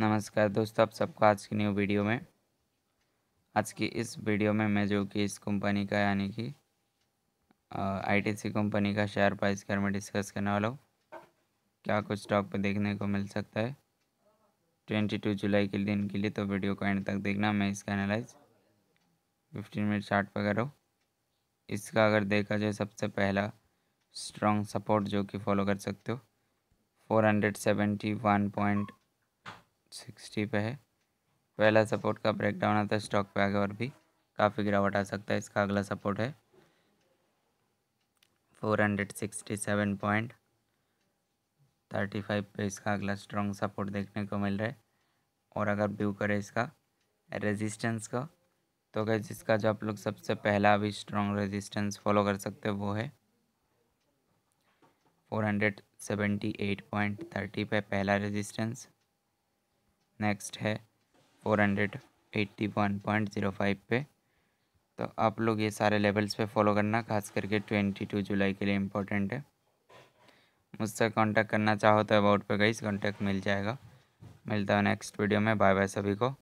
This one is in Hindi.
नमस्कार दोस्तों आप सबका आज की न्यू वीडियो में आज की इस वीडियो में मैं जो कि इस कंपनी का यानी कि आईटीसी कंपनी का शेयर प्राइस के में डिस्कस करने वाला हूँ क्या कुछ स्टॉक पर देखने को मिल सकता है ट्वेंटी टू जुलाई के दिन के लिए तो वीडियो को एंड तक देखना मैं इसका एनालाइज फिफ्टीन मिनट चार्ट पर करो इसका अगर देखा जाए सबसे पहला स्ट्रॉन्ग सपोर्ट जो कि फॉलो कर सकते हो four hundred seventy one point sixty पे है पहला सपोर्ट का ब्रेकडाउन आता है स्टॉक पे आगे और भी काफ़ी गिरावट आ सकता है इसका अगला सपोर्ट है four hundred sixty seven point thirty five पे इसका अगला स्ट्रॉन्ग सपोर्ट देखने को मिल रहा है और अगर व्यू करें इसका रेजिस्टेंस का तो अगर जिसका जो आप लोग सबसे पहला अभी स्ट्रॉन्ग रेजिस्टेंस फॉलो कर सकते हैं वो है four hundred seventy eight point thirty पे पहला रेजिस्टेंस नेक्स्ट है four hundred eighty one point zero five पे तो आप लोग ये सारे लेवल्स पे फॉलो करना खास करके ट्वेंटी टू जुलाई के लिए इम्पोर्टेंट है मुझसे कांटेक्ट करना चाहो तो अबाउट पे गई कांटेक्ट मिल जाएगा मिलता है नेक्स्ट वीडियो में बाय बाय सभी को